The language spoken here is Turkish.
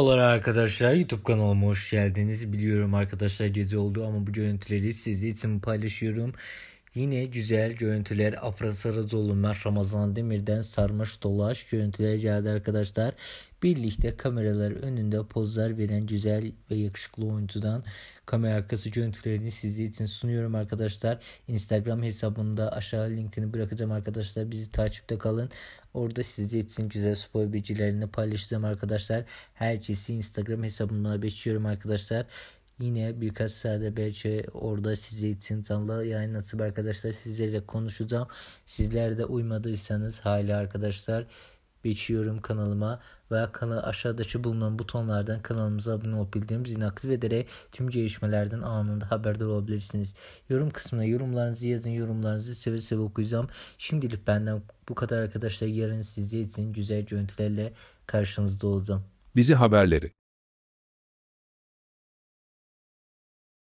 Merhabalar arkadaşlar YouTube kanalıma hoş geldiniz. Biliyorum arkadaşlar gezi oldu ama bu görüntüleri sizler için paylaşıyorum. Yine güzel görüntüler Afrasarızoğlu Mert Ramazan Demir'den sarmış dolaş görüntüler geldi arkadaşlar. Birlikte kameralar önünde pozlar veren güzel ve yakışıklı oyuncudan kamera arkası görüntülerini sizi için sunuyorum arkadaşlar. Instagram hesabında aşağı linkini bırakacağım arkadaşlar. Bizi takipte kalın. Orada sizi için güzel spor bilgilerini paylaşacağım arkadaşlar. Herkesi Instagram hesabımdan beşiyorum arkadaşlar. Yine birkaç saate belki orada sizi için tanılı yayınlatıp arkadaşlar sizlerle konuşacağım. Sizler de uymadıysanız hala arkadaşlar geçiyorum kanalıma ve kanal aşağıdaki bulunan butonlardan kanalımıza abone olup bildirim aktif ederek tüm gelişmelerden anında haberdar olabilirsiniz. Yorum kısmına yorumlarınızı yazın. Yorumlarınızı seve seve okuyacağım. Şimdilik benden bu kadar arkadaşlar. Yarın sizi için güzel görüntülerle karşınızda olacağım. Bizi haberleri